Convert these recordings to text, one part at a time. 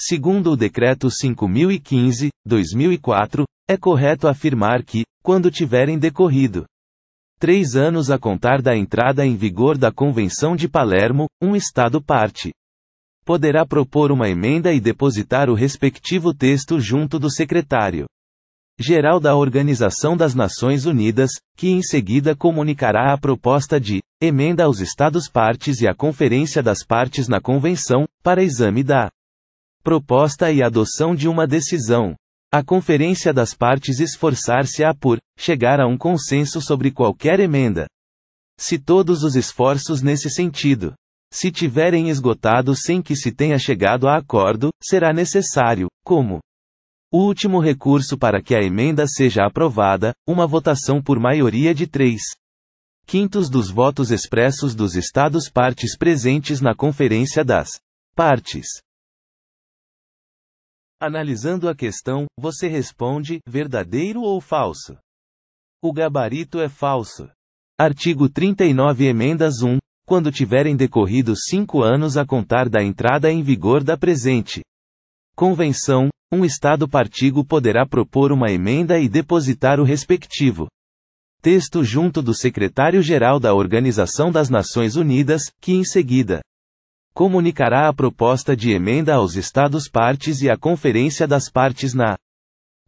Segundo o Decreto 5015, 2004, é correto afirmar que, quando tiverem decorrido três anos a contar da entrada em vigor da Convenção de Palermo, um Estado parte poderá propor uma emenda e depositar o respectivo texto junto do secretário geral da Organização das Nações Unidas, que em seguida comunicará a proposta de emenda aos Estados partes e à Conferência das Partes na Convenção, para exame da proposta e adoção de uma decisão. A conferência das partes esforçar-se-á por chegar a um consenso sobre qualquer emenda. Se todos os esforços nesse sentido se tiverem esgotado sem que se tenha chegado a acordo, será necessário, como o último recurso para que a emenda seja aprovada, uma votação por maioria de três quintos dos votos expressos dos Estados partes presentes na Conferência das Partes. Analisando a questão, você responde: verdadeiro ou falso? O gabarito é falso. Artigo 39, emendas 1. Quando tiverem decorrido cinco anos a contar da entrada em vigor da presente Convenção, um Estado partigo poderá propor uma emenda e depositar o respectivo texto junto do Secretário-Geral da Organização das Nações Unidas, que em seguida comunicará a proposta de emenda aos Estados-partes e à Conferência das Partes na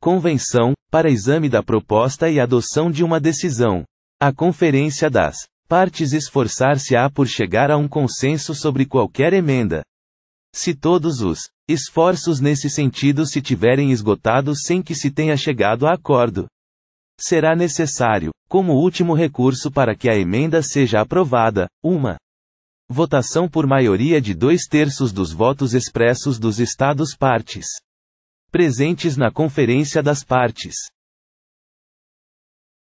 Convenção, para exame da proposta e adoção de uma decisão. A Conferência das Partes esforçar-se-á por chegar a um consenso sobre qualquer emenda. Se todos os esforços nesse sentido se tiverem esgotado sem que se tenha chegado a acordo, será necessário, como último recurso para que a emenda seja aprovada, uma Votação por maioria de dois terços dos votos expressos dos Estados partes. Presentes na Conferência das Partes.